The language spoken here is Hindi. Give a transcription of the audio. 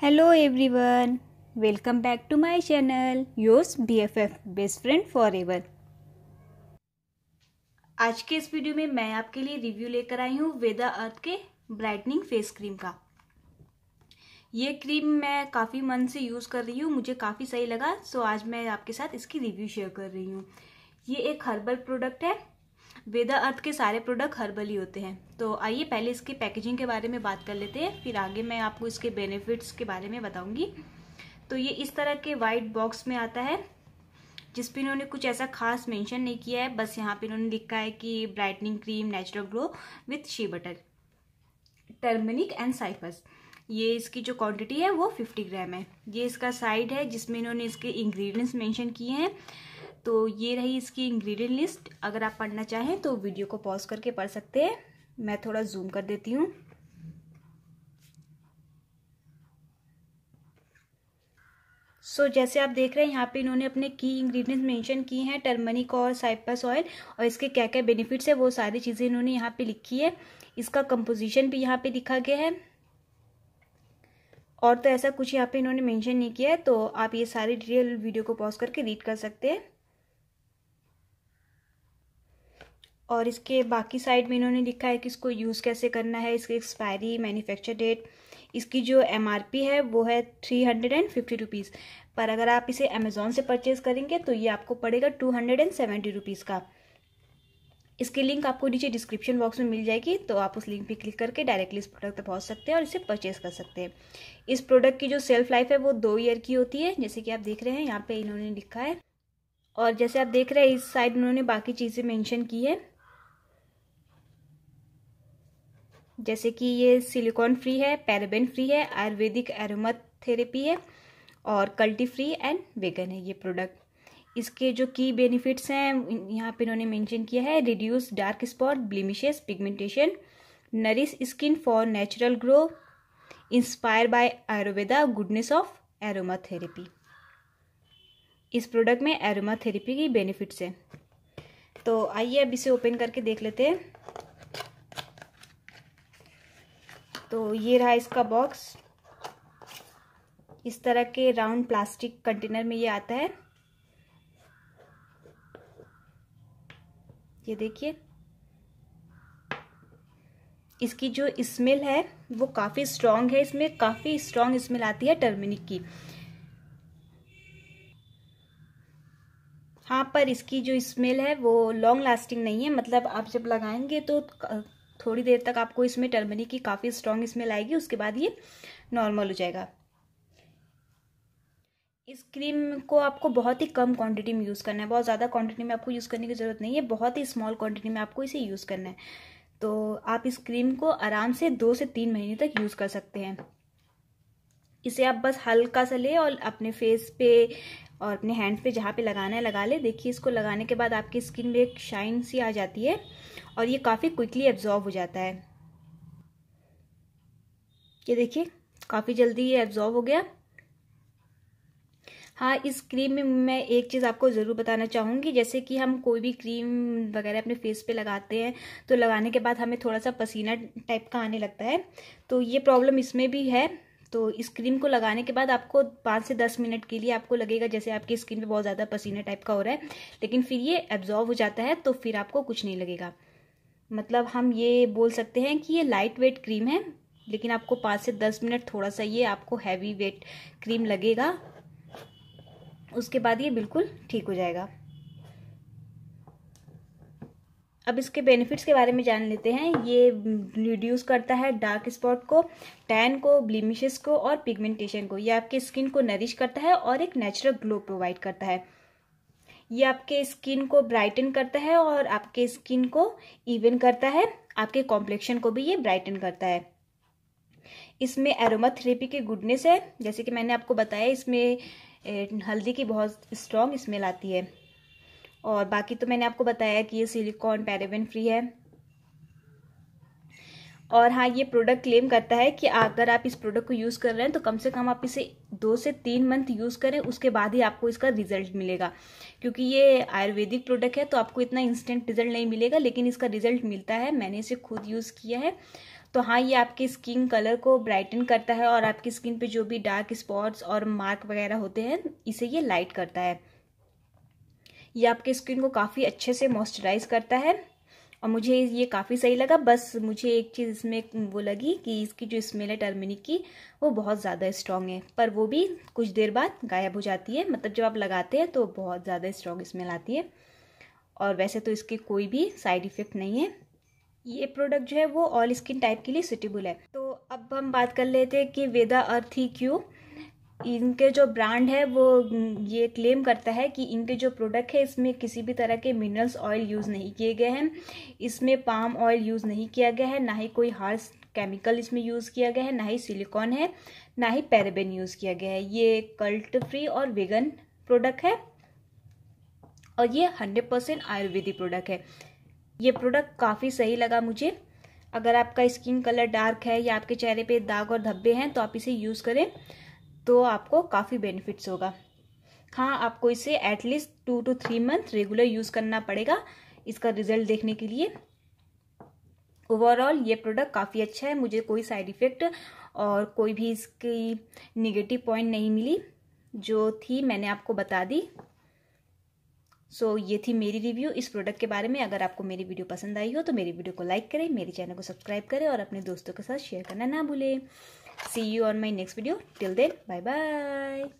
Hello everyone welcome back to my channel yours BFF best friend forever एवर आज के इस वीडियो में मैं आपके लिए रिव्यू लेकर आई हूँ वेदा अर्थ के ब्राइटनिंग फेस क्रीम का ये क्रीम मैं काफ़ी मन से यूज़ कर रही हूँ मुझे काफ़ी सही लगा सो आज मैं आपके साथ इसकी रिव्यू शेयर कर रही हूँ ये एक हर्बल प्रोडक्ट है वेदा अर्थ के सारे प्रोडक्ट हर्बल ही होते हैं तो आइए पहले इसके पैकेजिंग के बारे में बात कर लेते हैं फिर आगे मैं आपको इसके बेनिफिट्स के बारे में बताऊंगी तो ये इस तरह के वाइट बॉक्स में आता है जिस पर इन्होंने कुछ ऐसा खास मेंशन नहीं किया है बस यहाँ पे इन्होंने लिखा है कि brightening cream natural glow with shea butter turmeric and साइफस ये इसकी जो क्वांटिटी है वो 50 ग्राम है ये इसका साइड है जिसमें इन्होंने इसके इंग्रेडिएंट्स मेंशन किए हैं तो ये रही इसकी इंग्रेडिएंट लिस्ट अगर आप पढ़ना चाहें तो वीडियो को पॉज करके पढ़ सकते हैं मैं थोड़ा जूम कर देती हूँ सो so, जैसे आप देख रहे हैं यहाँ पे इन्होंने अपने की इंग्रेडिएंट्स मेंशन किए हैं टर्मरिक और साइपस ऑयल और इसके क्या क्या बेनिफिट्स है वो सारी चीज़ें इन्होंने यहाँ पे लिखी है इसका कंपोजिशन भी यहाँ पे लिखा गया है और तो ऐसा कुछ यहाँ पे इन्होंने मेंशन नहीं किया है तो आप ये सारी डिटेल वीडियो को पॉज करके रीड कर सकते हैं और इसके बाकी साइड में इन्होंने लिखा है कि इसको यूज़ कैसे करना है इसकी एक्सपायरी मैन्युफैक्चर डेट इसकी जो एम है वो है three hundred and fifty rupees पर अगर आप इसे अमेज़ोन से परचेज़ करेंगे तो ये आपको पड़ेगा two hundred and seventy rupees का इसकी लिंक आपको नीचे डिस्क्रिप्शन बॉक्स में मिल जाएगी तो आप उस लिंक पर क्लिक करके डायरेक्टली इस प्रोडक्ट पर पहुँच सकते हैं और इसे परचेज़ कर सकते हैं इस प्रोडक्ट की जो सेल्फ लाइफ है वो दो ईयर की होती है जैसे कि आप देख रहे हैं यहाँ पर इन्होंने लिखा है और जैसे आप देख रहे हैं इस साइड उन्होंने बाकी चीज़ें मैंशन की है जैसे कि ये सिलिकॉन फ्री है पैराबेन फ्री है आयुर्वेदिक एरोमा थेरेपी है और कल्टी फ्री एंड वेगन है ये प्रोडक्ट इसके जो की बेनिफिट्स हैं यहाँ पे इन्होंने मेंशन किया है reduce dark spot blemishes pigmentation nourish skin for natural glow inspire by Ayurveda goodness of aromatherapy इस प्रोडक्ट में एरोमा थेरेपी की बेनिफिट्स हैं तो आइए अब इसे ओपन करके देख लेते हैं तो ये रहा इसका बॉक्स इस तरह के राउंड प्लास्टिक कंटेनर में ये आता है ये देखिए इसकी जो स्मेल है वो काफ़ी स्ट्रांग है इसमें काफ़ी स्ट्रांग स्मेल आती है टर्मिनिक की हाँ पर इसकी जो स्मेल है वो लॉन्ग लास्टिंग नहीं है मतलब आप जब लगाएंगे तो थोड़ी देर तक आपको इसमें टर्मरिक की काफ़ी स्ट्रॉन्ग स्मेल आएगी उसके बाद ये नॉर्मल हो जाएगा इस क्रीम को आपको बहुत ही कम क्वांटिटी में यूज़ करना है बहुत ज़्यादा क्वांटिटी में आपको यूज़ करने की ज़रूरत नहीं है बहुत ही स्मॉल क्वांटिटी में आपको इसे यूज़ करना है तो आप इस क्रीम को आराम से दो से तीन महीने तक यूज़ कर सकते हैं इसे आप बस हल्का सा लें और अपने फेस पे और अपने हैंड पे जहाँ पे लगाना है लगा ले देखिए इसको लगाने के बाद आपकी स्किन में एक शाइन सी आ जाती है और ये काफ़ी क्विकली एब्जॉर्व हो जाता है ये देखिए काफ़ी जल्दी ये एब्जॉर्व हो गया हाँ इस क्रीम में मैं एक चीज़ आपको ज़रूर बताना चाहूँगी जैसे कि हम कोई भी क्रीम वगैरह अपने फेस पे लगाते हैं तो लगाने के बाद हमें थोड़ा सा पसीना टाइप का आने लगता है तो ये प्रॉब्लम इसमें भी है तो इस क्रीम को लगाने के बाद आपको पाँच से दस मिनट के लिए आपको लगेगा जैसे आपकी स्किन पे बहुत ज़्यादा पसीना टाइप का हो रहा है लेकिन फिर ये एब्जॉर्व हो जाता है तो फिर आपको कुछ नहीं लगेगा मतलब हम ये बोल सकते हैं कि ये लाइट वेट क्रीम है लेकिन आपको पाँच से दस मिनट थोड़ा सा ये आपको हैवी वेट क्रीम लगेगा उसके बाद ये बिल्कुल ठीक हो जाएगा अब इसके बेनिफिट्स के बारे में जान लेते हैं ये रिड्यूस करता है डार्क स्पॉट को टैन को ब्लीमिशेस को और पिगमेंटेशन को ये आपके स्किन को नरिश करता है और एक नेचुरल ग्लो प्रोवाइड करता है ये आपके स्किन को ब्राइटन करता है और आपके स्किन को इवन करता है आपके कॉम्प्लेक्शन को भी ये ब्राइटन करता है इसमें एरोमा थेरेपी की गुडनेस है जैसे कि मैंने आपको बताया इसमें हल्दी की बहुत स्ट्रॉन्ग स्मेल आती है और बाकी तो मैंने आपको बताया कि ये सिलिकॉन पैराबेन फ्री है और हाँ ये प्रोडक्ट क्लेम करता है कि अगर आप इस प्रोडक्ट को यूज़ कर रहे हैं तो कम से कम आप इसे दो से तीन मंथ यूज़ करें उसके बाद ही आपको इसका रिजल्ट मिलेगा क्योंकि ये आयुर्वेदिक प्रोडक्ट है तो आपको इतना इंस्टेंट रिजल्ट नहीं मिलेगा लेकिन इसका रिजल्ट मिलता है मैंने इसे खुद यूज़ किया है तो हाँ ये आपके स्किन कलर को ब्राइटन करता है और आपकी स्किन पर जो भी डार्क स्पॉट्स और मार्क वगैरह होते हैं इसे ये लाइट करता है ये आपके स्किन को काफ़ी अच्छे से मॉइस्चराइज करता है और मुझे ये काफ़ी सही लगा बस मुझे एक चीज़ इसमें वो लगी कि इसकी जो स्मेल है टर्मिनिक की वो बहुत ज़्यादा स्ट्रांग है पर वो भी कुछ देर बाद गायब हो जाती है मतलब जब आप लगाते हैं तो बहुत ज़्यादा स्ट्रांग स्मेल आती है और वैसे तो इसके कोई भी साइड इफ़ेक्ट नहीं है ये प्रोडक्ट जो है वो ऑल स्किन टाइप के लिए सुटेबल है तो अब हम बात कर लेते हैं कि वेदा अर्थ ही क्यू इनके जो ब्रांड है वो ये क्लेम करता है कि इनके जो प्रोडक्ट है इसमें किसी भी तरह के मिनरल्स ऑयल यूज़ नहीं किए गए हैं इसमें पाम ऑयल यूज़ नहीं किया गया है ना ही कोई हार्स केमिकल इसमें यूज़ किया गया है ना ही सिलिकॉन है ना ही पैराबेन यूज़ किया गया है ये कल्ट फ्री और वेगन प्रोडक्ट है और ये हंड्रेड परसेंट आयुर्वेदिक प्रोडक्ट है ये प्रोडक्ट काफ़ी सही लगा मुझे अगर आपका स्किन कलर डार्क है या आपके चेहरे पे दाग और धब्बे हैं तो आप इसे यूज़ करें तो आपको काफ़ी बेनिफिट्स होगा हाँ आपको इसे at least two to three month regular use करना पड़ेगा इसका रिजल्ट देखने के लिए ओवरऑल ये प्रोडक्ट काफ़ी अच्छा है मुझे कोई साइड इफ़ेक्ट और कोई भी इसकी निगेटिव पॉइंट नहीं मिली जो थी मैंने आपको बता दी सो so, ये थी मेरी रिव्यू इस प्रोडक्ट के बारे में अगर आपको मेरी वीडियो पसंद आई हो तो मेरी वीडियो को लाइक करें मेरे चैनल को सब्सक्राइब करें और अपने दोस्तों के साथ शेयर करना ना भूलें See you on my next video. Till then, bye-bye.